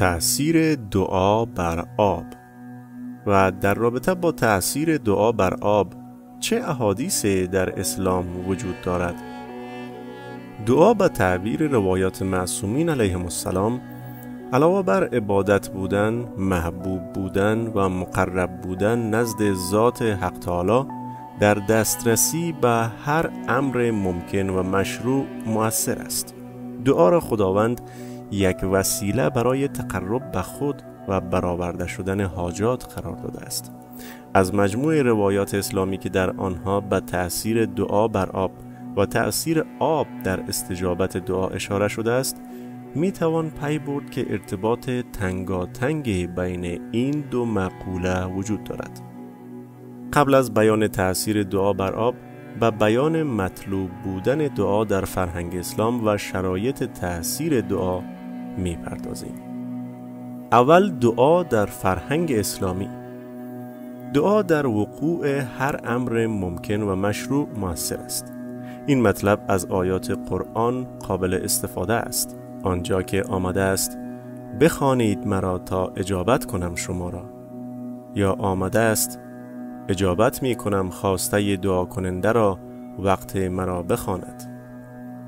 تأثیر دعا بر آب و در رابطه با تأثیر دعا بر آب چه احادیث در اسلام وجود دارد؟ دعا به تعبیر روایات معصومین علیهم السلام علاوه بر عبادت بودن، محبوب بودن و مقرب بودن نزد ذات حق تعالی در دسترسی به هر امر ممکن و مشروع مؤثر است. دعا را خداوند یک وسیله برای تقرب به خود و برآورده شدن حاجات قرار داده است از مجموع روایات اسلامی که در آنها به تأثیر دعا بر آب و تأثیر آب در استجابت دعا اشاره شده است می توان پی برد که ارتباط تنگاتنگ بین این دو مقوله وجود دارد قبل از بیان تأثیر دعا بر آب و بیان مطلوب بودن دعا در فرهنگ اسلام و شرایط تأثیر دعا میپردازیم اول دعا در فرهنگ اسلامی دعا در وقوع هر امر ممکن و مشروع موثر است این مطلب از آیات قرآن قابل استفاده است آنجا که آمده است بخوانید مرا تا اجابت کنم شما را یا آمده است اجابت می کنم خواسته دعا کننده را وقت مرا بخواند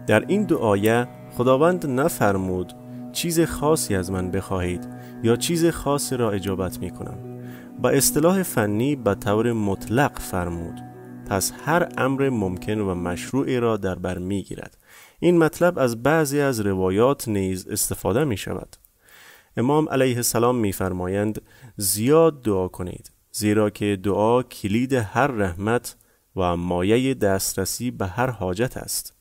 در این دعایه خداوند نفرمود چیز خاصی از من بخواهید یا چیز خاصی را اجابت می کنم با اصطلاح فنی به طور مطلق فرمود پس هر امر ممکن و مشروعی را در بر می گیرد این مطلب از بعضی از روایات نیز استفاده می شود امام علیه السلام میفرمایند زیاد دعا کنید زیرا که دعا کلید هر رحمت و مایه دسترسی به هر حاجت است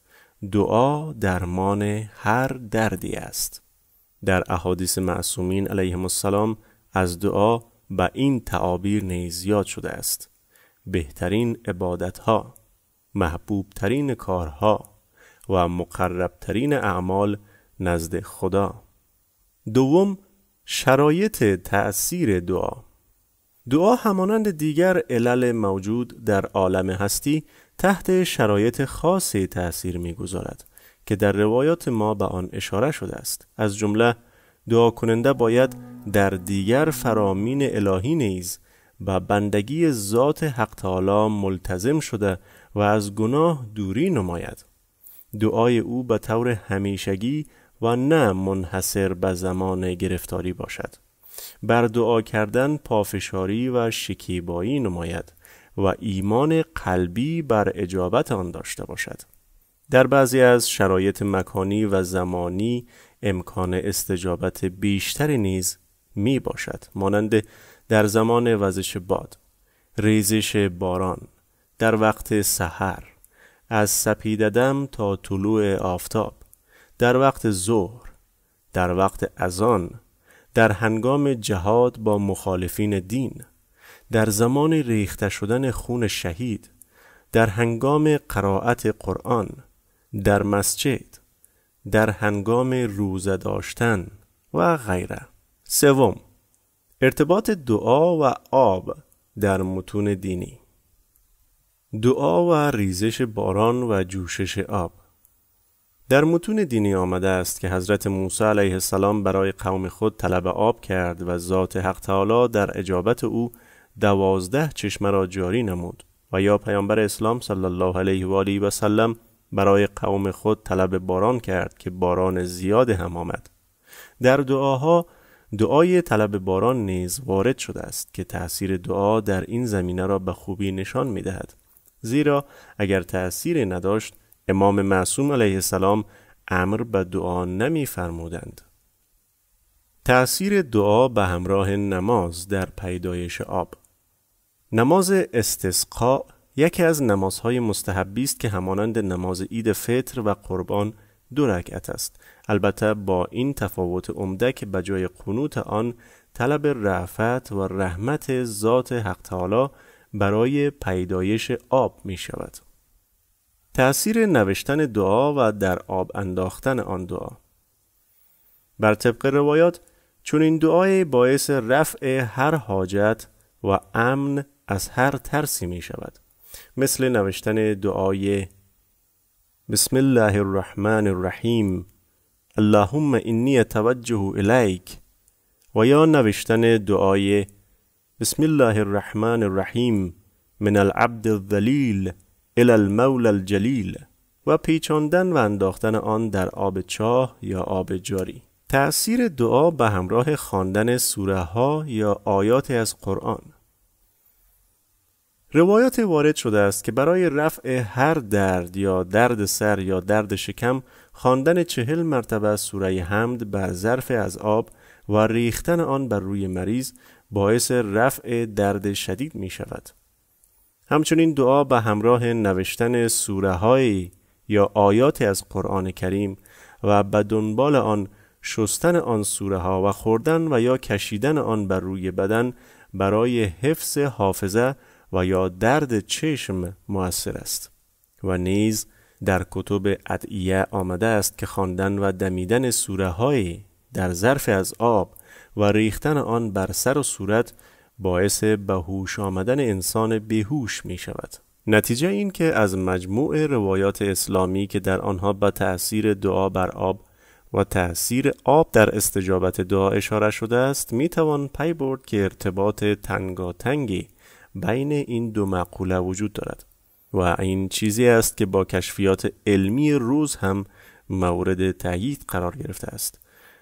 دعا درمان هر دردی است در احادیث معصومین علیهم السلام از دعا به این تعابیر نیز زیاد شده است بهترین عبادتها محبوبترین کارها و مقربترین اعمال نزد خدا دوم شرایط تأثیر دعا دعا همانند دیگر علل موجود در عالم هستی تحت شرایط خاصی تأثیر میگذارد که در روایات ما به آن اشاره شده است از جمله دعا کننده باید در دیگر فرامین الهی نیز و بندگی ذات حق تعالی ملتزم شده و از گناه دوری نماید دعای او به طور همیشگی و نه منحصر به زمان گرفتاری باشد بر دعا کردن پافشاری و شکیبایی نماید و ایمان قلبی بر اجابت آن داشته باشد در بعضی از شرایط مکانی و زمانی امکان استجابت بیشتری نیز می باشد مانند در زمان وزش باد ریزش باران در وقت سحر از سپیددم تا طلوع آفتاب در وقت ظهر در وقت اذان در هنگام جهاد با مخالفین دین در زمان ریخته شدن خون شهید در هنگام قرائت قرآن در مسجد در هنگام روزه داشتن و غیره سوم ارتباط دعا و آب در متون دینی دعا و ریزش باران و جوشش آب در متون دینی آمده است که حضرت موسی علیه السلام برای قوم خود طلب آب کرد و ذات حق تعالی در اجابت او دوازده چشمه را جاری نمود و یا پیامبر اسلام صلی الله علیه و آله و سلم برای قوم خود طلب باران کرد که باران زیاد هم آمد در دعاها دعای طلب باران نیز وارد شده است که تأثیر دعا در این زمینه را به خوبی نشان می دهد. زیرا اگر تأثیر نداشت امام معصوم علیه السلام امر به دعا نمی فرمودند. تأثیر دعا به همراه نماز در پیدایش آب نماز استسقا یکی از نمازهای مستحبی است که همانند نماز عید فطر و قربان دو رکعت است البته با این تفاوت عمده که جای قنوت آن طلب رعفت و رحمت ذات حق تعالی برای پیدایش آب می شود تأثیر نوشتن دعا و در آب انداختن آن دعا بر طبق روایات چون این دعای باعث رفع هر حاجت و امن از هر ترسی می شود مثل نوشتن دعای بسم الله الرحمن الرحیم اللهم انی توجه الیک و یا نوشتن دعای بسم الله الرحمن الرحیم من العبد الذلیل الی المول الجلیل و پیچاندن و انداختن آن در آب چاه یا آب جاری تأثیر دعا به همراه خواندن سوره ها یا آیات از قرآن روایات وارد شده است که برای رفع هر درد یا درد سر یا درد شکم خواندن چهل مرتبه سوره حمد بر ظرف از آب و ریختن آن بر روی مریض باعث رفع درد شدید می شود. همچنین دعا به همراه نوشتن سوره های یا آیات از قرآن کریم و به دنبال آن شستن آن سوره ها و خوردن و یا کشیدن آن بر روی بدن برای حفظ حافظه و یا درد چشم موثر است و نیز در کتب ادعیه آمده است که خواندن و دمیدن سوره های در ظرف از آب و ریختن آن بر سر و صورت باعث به آمدن انسان بهوش می شود. نتیجه این که از مجموع روایات اسلامی که در آنها به تأثیر دعا بر آب و تأثیر آب در استجابت دعا اشاره شده است می توان پی برد که ارتباط تنگاتنگی بین این دو مقوله وجود دارد و این چیزی است که با کشفیات علمی روز هم مورد تایید قرار گرفته است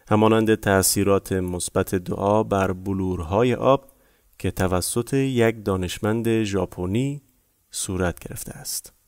همانند تاثیرات مثبت دعا بر بلورهای آب که توسط یک دانشمند ژاپنی صورت گرفته است